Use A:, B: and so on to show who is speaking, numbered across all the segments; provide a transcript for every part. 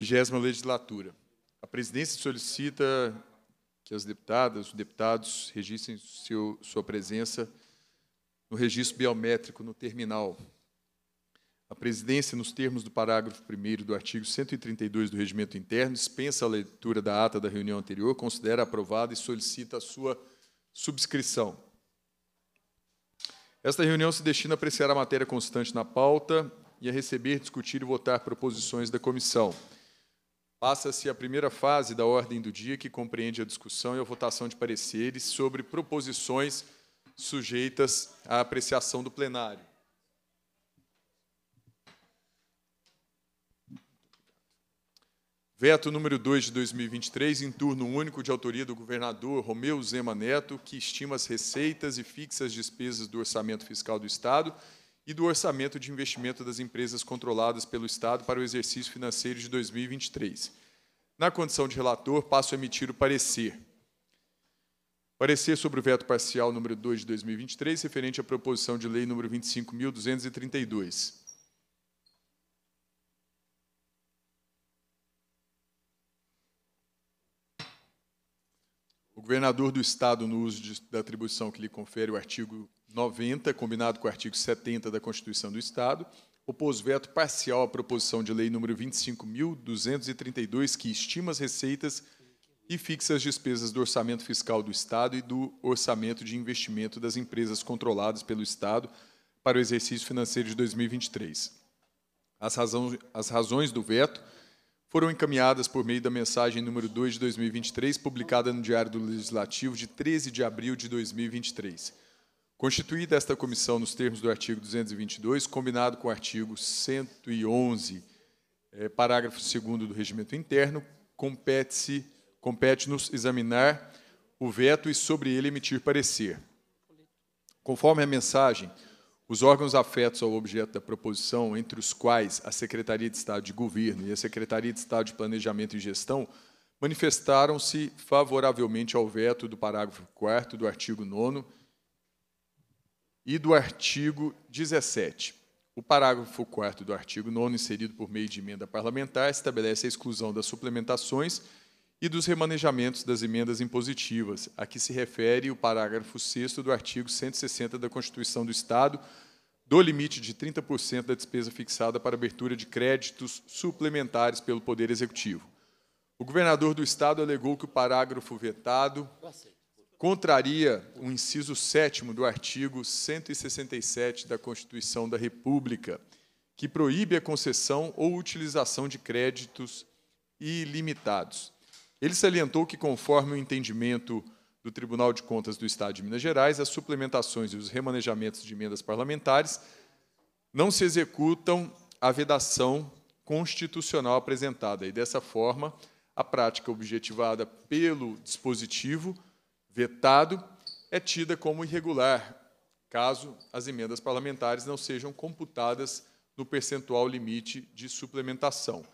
A: vigésima legislatura. A presidência solicita que as deputadas, os deputados registrem seu, sua presença no registro biométrico no terminal. A presidência, nos termos do parágrafo 1 do artigo 132 do Regimento Interno, dispensa a leitura da ata da reunião anterior, considera aprovada e solicita a sua subscrição. Esta reunião se destina a apreciar a matéria constante na pauta e a receber, discutir e votar proposições da comissão. Passa-se a primeira fase da ordem do dia, que compreende a discussão e a votação de pareceres sobre proposições sujeitas à apreciação do plenário. Veto número 2 de 2023, em turno único de autoria do governador Romeu Zema Neto, que estima as receitas e fixa as despesas do orçamento fiscal do Estado e do orçamento de investimento das empresas controladas pelo Estado para o exercício financeiro de 2023. Na condição de relator, passo a emitir o parecer. Parecer sobre o veto parcial número 2 de 2023, referente à proposição de lei número 25.232. O governador do Estado, no uso de, da atribuição que lhe confere o artigo 90, combinado com o artigo 70 da Constituição do Estado, opôs veto parcial à proposição de lei número 25.232, que estima as receitas e fixa as despesas do orçamento fiscal do Estado e do orçamento de investimento das empresas controladas pelo Estado para o exercício financeiro de 2023. As, razão, as razões do veto foram encaminhadas por meio da mensagem número 2 de 2023, publicada no Diário do Legislativo de 13 de abril de 2023. Constituída esta comissão nos termos do artigo 222, combinado com o artigo 111, é, parágrafo 2 do Regimento Interno, compete-nos compete examinar o veto e sobre ele emitir parecer. Conforme a mensagem, os órgãos afetos ao objeto da proposição, entre os quais a Secretaria de Estado de Governo e a Secretaria de Estado de Planejamento e Gestão, manifestaram-se favoravelmente ao veto do parágrafo 4 do artigo 9 e do artigo 17. O parágrafo 4 do artigo 9, inserido por meio de emenda parlamentar, estabelece a exclusão das suplementações e dos remanejamentos das emendas impositivas, a que se refere o parágrafo 6 do artigo 160 da Constituição do Estado, do limite de 30% da despesa fixada para abertura de créditos suplementares pelo Poder Executivo. O governador do Estado alegou que o parágrafo vetado. Eu aceito contraria o inciso 7 do artigo 167 da Constituição da República, que proíbe a concessão ou utilização de créditos ilimitados. Ele salientou que, conforme o entendimento do Tribunal de Contas do Estado de Minas Gerais, as suplementações e os remanejamentos de emendas parlamentares não se executam a vedação constitucional apresentada, e dessa forma, a prática objetivada pelo dispositivo vetado, é tida como irregular, caso as emendas parlamentares não sejam computadas no percentual limite de suplementação.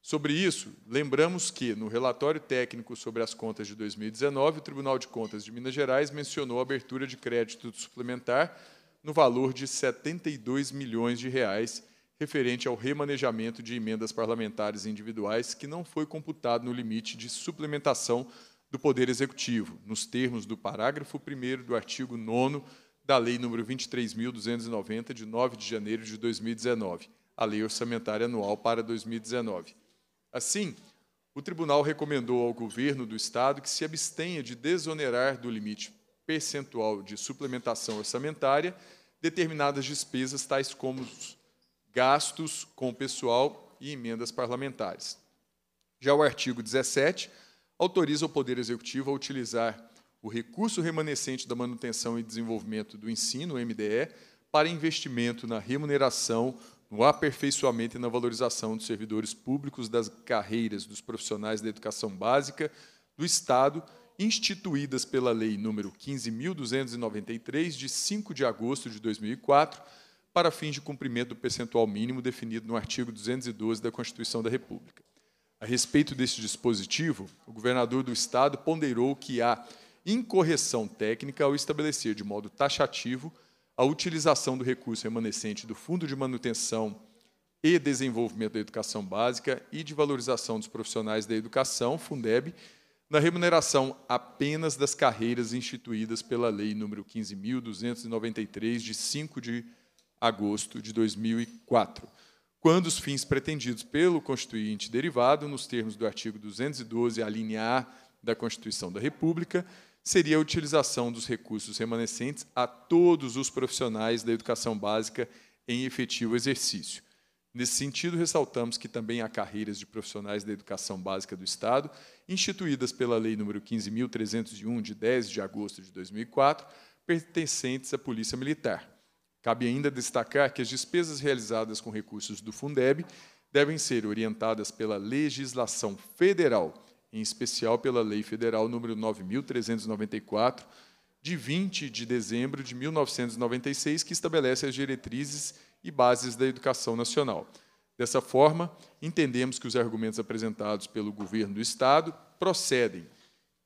A: Sobre isso, lembramos que, no relatório técnico sobre as contas de 2019, o Tribunal de Contas de Minas Gerais mencionou a abertura de crédito suplementar no valor de 72 milhões de reais, referente ao remanejamento de emendas parlamentares individuais, que não foi computado no limite de suplementação do Poder Executivo, nos termos do parágrafo 1 do artigo 9 da Lei nº 23.290, de 9 de janeiro de 2019, a Lei Orçamentária Anual para 2019. Assim, o Tribunal recomendou ao Governo do Estado que se abstenha de desonerar do limite percentual de suplementação orçamentária determinadas despesas, tais como gastos com pessoal e emendas parlamentares. Já o artigo 17 autoriza o Poder Executivo a utilizar o recurso remanescente da manutenção e desenvolvimento do ensino, MDE, para investimento na remuneração, no aperfeiçoamento e na valorização dos servidores públicos das carreiras dos profissionais da educação básica do Estado, instituídas pela Lei nº 15.293, de 5 de agosto de 2004, para fins de cumprimento do percentual mínimo definido no artigo 212 da Constituição da República. A respeito desse dispositivo, o governador do estado ponderou que há incorreção técnica ao estabelecer de modo taxativo a utilização do recurso remanescente do Fundo de Manutenção e Desenvolvimento da Educação Básica e de Valorização dos Profissionais da Educação, Fundeb, na remuneração apenas das carreiras instituídas pela Lei nº 15.293, de 5 de agosto de 2004 quando os fins pretendidos pelo constituinte derivado, nos termos do artigo 212, alínea A da Constituição da República, seria a utilização dos recursos remanescentes a todos os profissionais da educação básica em efetivo exercício. Nesse sentido, ressaltamos que também há carreiras de profissionais da educação básica do Estado, instituídas pela Lei nº 15.301, de 10 de agosto de 2004, pertencentes à Polícia Militar Cabe ainda destacar que as despesas realizadas com recursos do Fundeb devem ser orientadas pela legislação federal, em especial pela Lei Federal nº 9394 de 20 de dezembro de 1996, que estabelece as diretrizes e bases da educação nacional. Dessa forma, entendemos que os argumentos apresentados pelo governo do Estado procedem.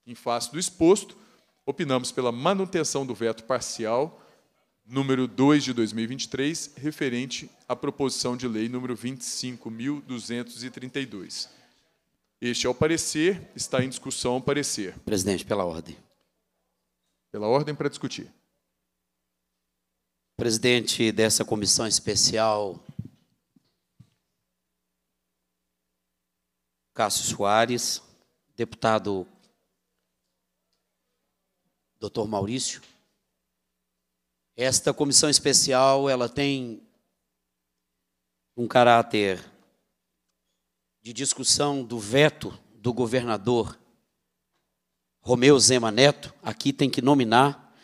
A: Em face do exposto, opinamos pela manutenção do veto parcial número 2 de 2023, referente à proposição de lei número 25.232. Este é o parecer, está em discussão o parecer.
B: Presidente, pela ordem. Pela ordem para discutir. Presidente dessa comissão especial, Cássio Soares, deputado Dr. Maurício, esta comissão especial, ela tem um caráter de discussão do veto do governador Romeu Zema Neto, aqui tem que nominar,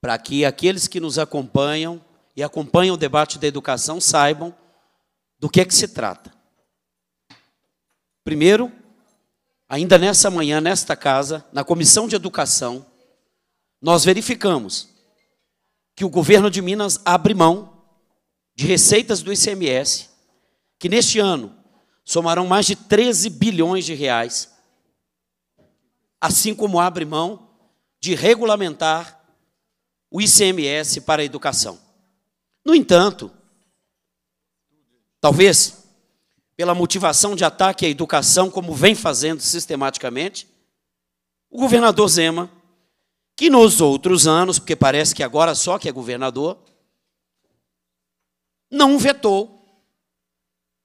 B: para que aqueles que nos acompanham e acompanham o debate da educação saibam do que é que se trata. Primeiro, ainda nessa manhã, nesta casa, na Comissão de Educação, nós verificamos que o governo de Minas abre mão de receitas do ICMS, que neste ano somarão mais de 13 bilhões de reais, assim como abre mão de regulamentar o ICMS para a educação. No entanto, talvez pela motivação de ataque à educação, como vem fazendo sistematicamente, o governador Zema que nos outros anos, porque parece que agora só que é governador, não vetou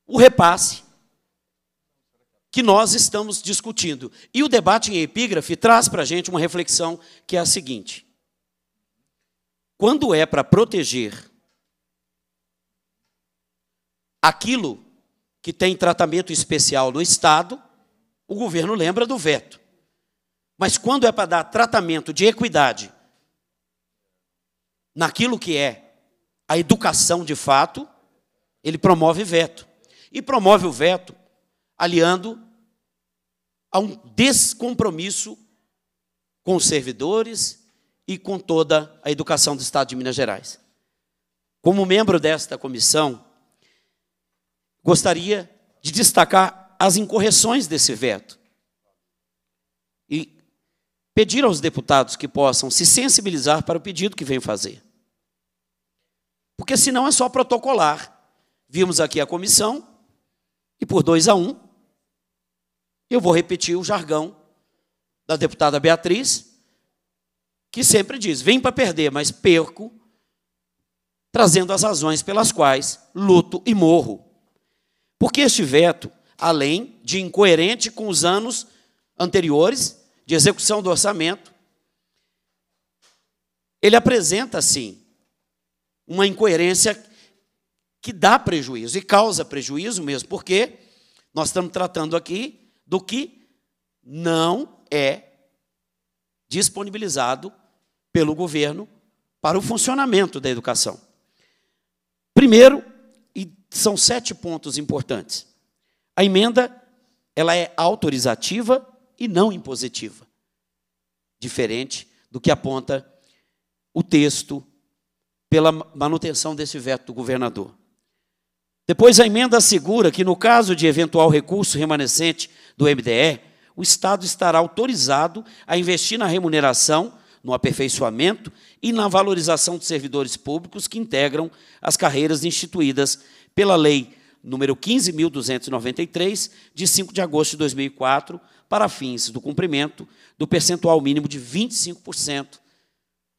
B: o repasse que nós estamos discutindo. E o debate em epígrafe traz para a gente uma reflexão que é a seguinte: quando é para proteger aquilo que tem tratamento especial no Estado, o governo lembra do veto. Mas quando é para dar tratamento de equidade naquilo que é a educação de fato, ele promove veto. E promove o veto aliando a um descompromisso com os servidores e com toda a educação do Estado de Minas Gerais. Como membro desta comissão, gostaria de destacar as incorreções desse veto pedir aos deputados que possam se sensibilizar para o pedido que venho fazer. Porque senão é só protocolar. Vimos aqui a comissão e por dois a um, eu vou repetir o jargão da deputada Beatriz, que sempre diz: "Vem para perder, mas perco", trazendo as razões pelas quais luto e morro. Porque este veto, além de incoerente com os anos anteriores, de execução do orçamento, ele apresenta, assim, uma incoerência que dá prejuízo e causa prejuízo mesmo, porque nós estamos tratando aqui do que não é disponibilizado pelo governo para o funcionamento da educação. Primeiro, e são sete pontos importantes. A emenda ela é autorizativa e não impositiva. Diferente do que aponta o texto pela manutenção desse veto do governador. Depois, a emenda assegura que, no caso de eventual recurso remanescente do MDE, o Estado estará autorizado a investir na remuneração, no aperfeiçoamento e na valorização dos servidores públicos que integram as carreiras instituídas pela Lei número 15.293, de 5 de agosto de 2004, para fins do cumprimento do percentual mínimo de 25%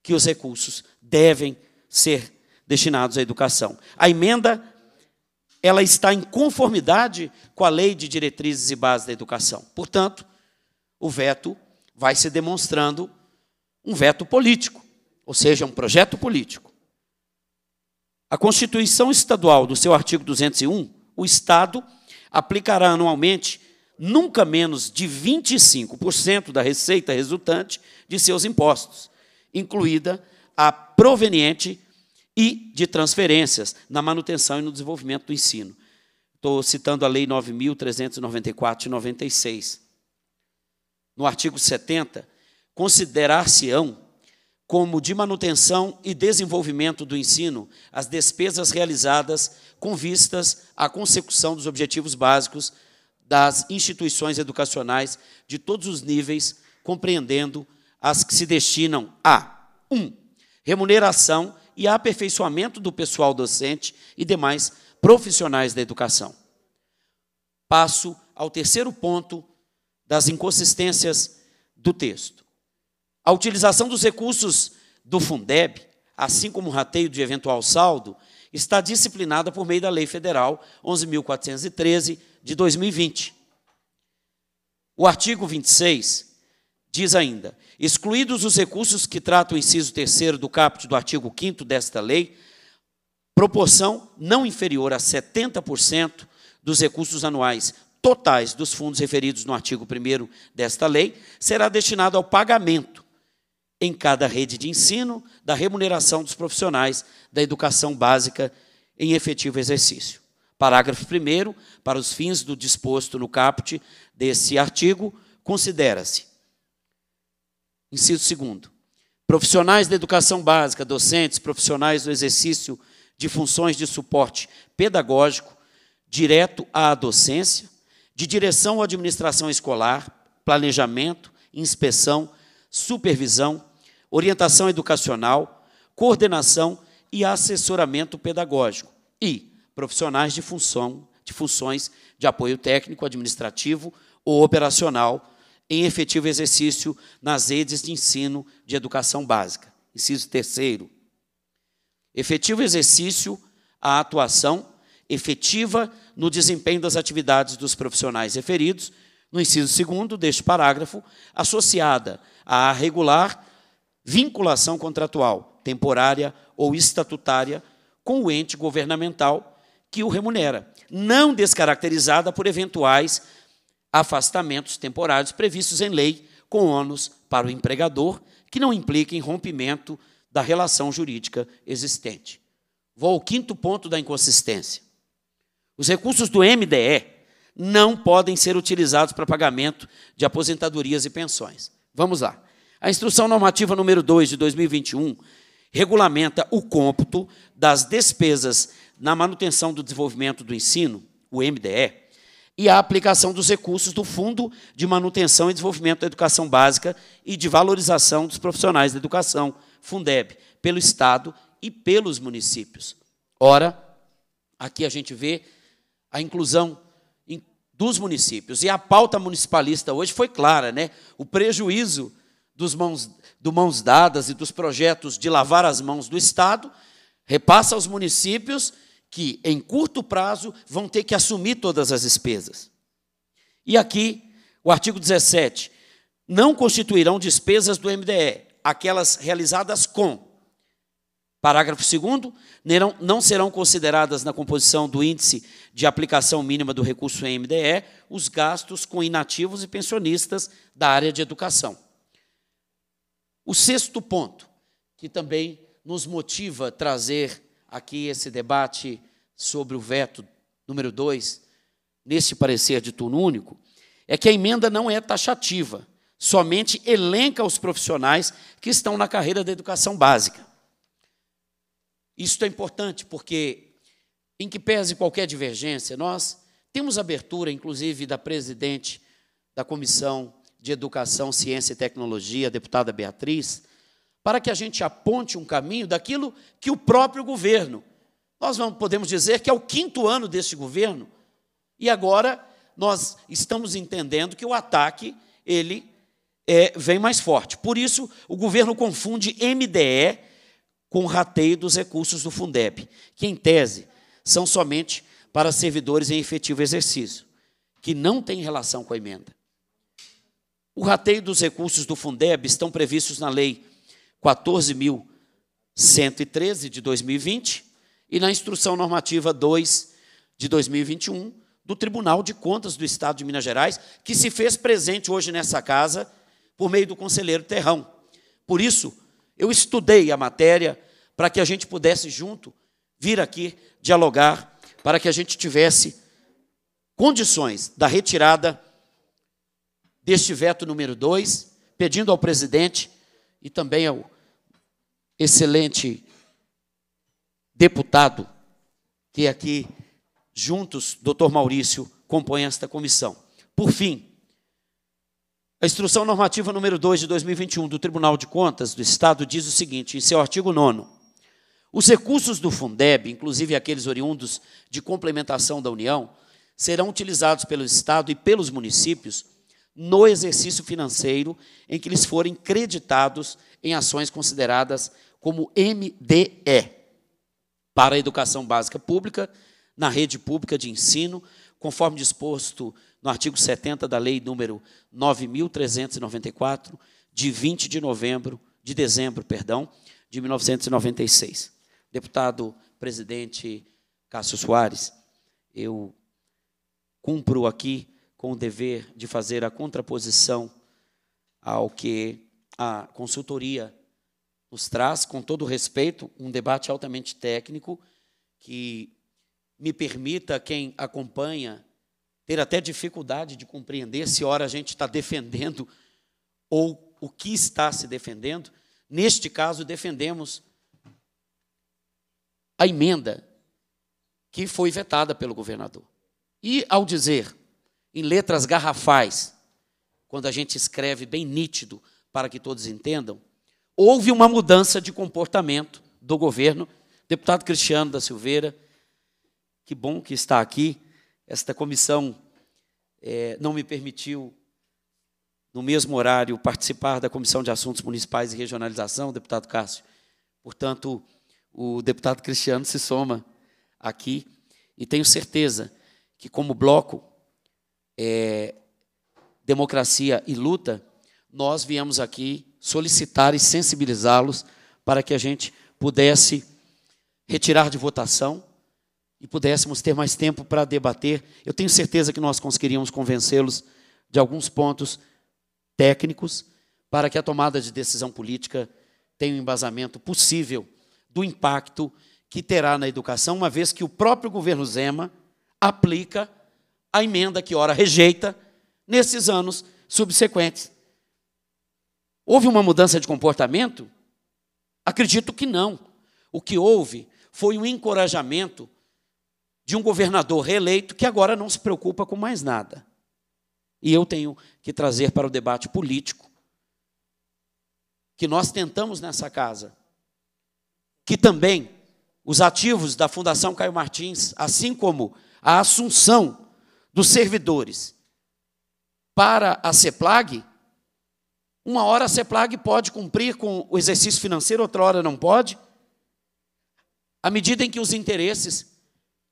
B: que os recursos devem ser destinados à educação. A emenda ela está em conformidade com a Lei de Diretrizes e Bases da Educação. Portanto, o veto vai se demonstrando um veto político, ou seja, um projeto político. A Constituição Estadual, no seu artigo 201, o Estado aplicará anualmente nunca menos de 25% da receita resultante de seus impostos, incluída a proveniente e de transferências na manutenção e no desenvolvimento do ensino. Estou citando a Lei 9.394 de 96. No artigo 70, considerar-se-ão como de manutenção e desenvolvimento do ensino, as despesas realizadas com vistas à consecução dos objetivos básicos das instituições educacionais de todos os níveis, compreendendo as que se destinam a 1. Um, remuneração e aperfeiçoamento do pessoal docente e demais profissionais da educação. Passo ao terceiro ponto das inconsistências do texto. A utilização dos recursos do Fundeb, assim como o rateio de eventual saldo, está disciplinada por meio da Lei Federal 11.413 de 2020. O artigo 26 diz ainda: excluídos os recursos que trata o inciso 3 do caput do artigo 5 desta lei, proporção não inferior a 70% dos recursos anuais totais dos fundos referidos no artigo 1 desta lei será destinado ao pagamento em cada rede de ensino, da remuneração dos profissionais da educação básica em efetivo exercício. Parágrafo 1 para os fins do disposto no caput desse artigo, considera-se inciso 2 profissionais da educação básica, docentes, profissionais do exercício de funções de suporte pedagógico direto à docência, de direção ou administração escolar, planejamento, inspeção, supervisão, orientação educacional, coordenação e assessoramento pedagógico e profissionais de função de funções de apoio técnico, administrativo ou operacional em efetivo exercício nas redes de ensino de educação básica. Inciso terceiro. Efetivo exercício à atuação efetiva no desempenho das atividades dos profissionais referidos, no inciso segundo deste parágrafo, associada à regular vinculação contratual, temporária ou estatutária, com o ente governamental que o remunera, não descaracterizada por eventuais afastamentos temporários previstos em lei, com ônus para o empregador, que não impliquem rompimento da relação jurídica existente. Vou ao quinto ponto da inconsistência. Os recursos do MDE não podem ser utilizados para pagamento de aposentadorias e pensões. Vamos lá. A instrução normativa número 2 de 2021 regulamenta o cômputo das despesas na manutenção do desenvolvimento do ensino, o MDE, e a aplicação dos recursos do Fundo de Manutenção e Desenvolvimento da Educação Básica e de Valorização dos Profissionais da Educação, Fundeb, pelo Estado e pelos municípios. Ora, aqui a gente vê a inclusão dos municípios. E a pauta municipalista hoje foi clara, né? O prejuízo dos mãos, do mãos dadas e dos projetos de lavar as mãos do Estado, repassa aos municípios que, em curto prazo, vão ter que assumir todas as despesas. E aqui, o artigo 17. Não constituirão despesas do MDE aquelas realizadas com. Parágrafo 2. não serão consideradas na composição do índice de aplicação mínima do recurso MDE os gastos com inativos e pensionistas da área de educação. O sexto ponto, que também nos motiva a trazer aqui esse debate sobre o veto número 2, neste parecer de turno único, é que a emenda não é taxativa, somente elenca os profissionais que estão na carreira da educação básica. Isso é importante porque, em que pese qualquer divergência, nós temos abertura, inclusive, da presidente da comissão de Educação, Ciência e Tecnologia, deputada Beatriz, para que a gente aponte um caminho daquilo que o próprio governo. Nós vamos, podemos dizer que é o quinto ano deste governo, e agora nós estamos entendendo que o ataque ele é, vem mais forte. Por isso, o governo confunde MDE com rateio dos recursos do Fundeb, que, em tese, são somente para servidores em efetivo exercício, que não tem relação com a emenda. O rateio dos recursos do Fundeb estão previstos na Lei 14.113 de 2020 e na Instrução Normativa 2 de 2021 do Tribunal de Contas do Estado de Minas Gerais, que se fez presente hoje nessa casa por meio do conselheiro Terrão. Por isso, eu estudei a matéria para que a gente pudesse junto vir aqui dialogar, para que a gente tivesse condições da retirada deste veto número 2, pedindo ao presidente e também ao excelente deputado que aqui juntos, doutor Maurício, compõe esta comissão. Por fim, a instrução normativa número 2 de 2021 do Tribunal de Contas do Estado diz o seguinte, em seu artigo 9 os recursos do Fundeb, inclusive aqueles oriundos de complementação da União, serão utilizados pelo Estado e pelos municípios no exercício financeiro em que eles forem creditados em ações consideradas como MDE para a educação básica pública na rede pública de ensino, conforme disposto no artigo 70 da Lei número 9394 de 20 de novembro de dezembro, perdão, de 1996. Deputado presidente Cássio Soares, eu cumpro aqui com o dever de fazer a contraposição ao que a consultoria nos traz, com todo respeito, um debate altamente técnico que me permita, quem acompanha, ter até dificuldade de compreender se ora a gente está defendendo ou o que está se defendendo. Neste caso, defendemos a emenda que foi vetada pelo governador. E ao dizer em letras garrafais, quando a gente escreve bem nítido para que todos entendam, houve uma mudança de comportamento do governo. Deputado Cristiano da Silveira, que bom que está aqui. Esta comissão é, não me permitiu, no mesmo horário, participar da Comissão de Assuntos Municipais e Regionalização, deputado Cássio. Portanto, o deputado Cristiano se soma aqui e tenho certeza que, como bloco, é, Democracia e Luta, nós viemos aqui solicitar e sensibilizá-los para que a gente pudesse retirar de votação e pudéssemos ter mais tempo para debater. Eu tenho certeza que nós conseguiríamos convencê-los de alguns pontos técnicos para que a tomada de decisão política tenha um embasamento possível do impacto que terá na educação, uma vez que o próprio governo Zema aplica a emenda que ora rejeita nesses anos subsequentes. Houve uma mudança de comportamento? Acredito que não. O que houve foi um encorajamento de um governador reeleito que agora não se preocupa com mais nada. E eu tenho que trazer para o debate político que nós tentamos nessa casa, que também os ativos da Fundação Caio Martins, assim como a assunção dos servidores para a CEPLAG, uma hora a CEPLAG pode cumprir com o exercício financeiro, outra hora não pode. À medida em que os interesses,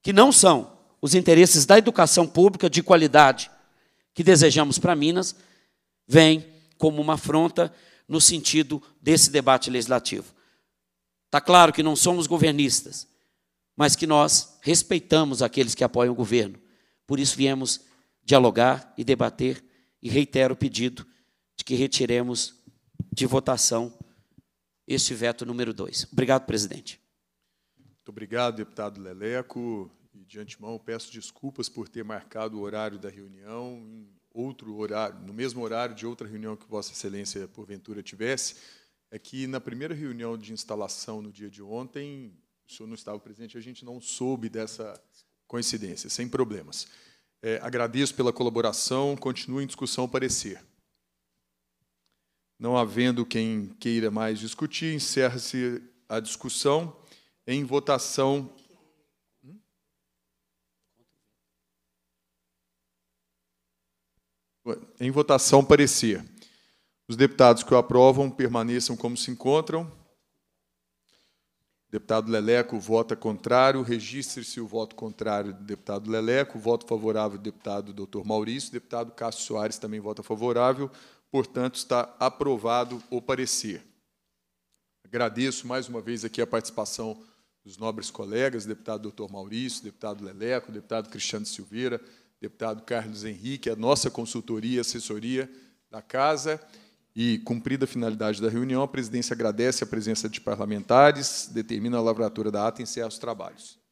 B: que não são os interesses da educação pública de qualidade que desejamos para Minas, vêm como uma afronta no sentido desse debate legislativo. Está claro que não somos governistas, mas que nós respeitamos aqueles que apoiam o governo por isso viemos dialogar e debater e reitero o pedido de que retiremos de votação este veto número 2. Obrigado, presidente. Muito obrigado, deputado Leleco.
A: E, de antemão, peço desculpas por ter marcado o horário da reunião em outro horário, no mesmo horário de outra reunião que Vossa Excelência, porventura, tivesse. É que, na primeira reunião de instalação no dia de ontem, o senhor não estava presente, a gente não soube dessa Coincidência, sem problemas. É, agradeço pela colaboração, continue em discussão parecer. Não havendo quem queira mais discutir, encerra-se a discussão em votação. Em votação, parecer. Os deputados que o aprovam permaneçam como se encontram. Deputado Leleco vota é contrário. Registre-se o voto contrário do deputado Leleco. Voto favorável do deputado Dr. Maurício. Deputado Cássio Soares também vota favorável. Portanto, está aprovado o parecer. Agradeço mais uma vez aqui a participação dos nobres colegas, deputado Dr. Maurício, deputado Leleco, deputado Cristiano Silveira, deputado Carlos Henrique, a nossa consultoria, assessoria da Casa. E, cumprida a finalidade da reunião, a presidência agradece a presença de parlamentares, determina a lavratura da ata e encerra os trabalhos.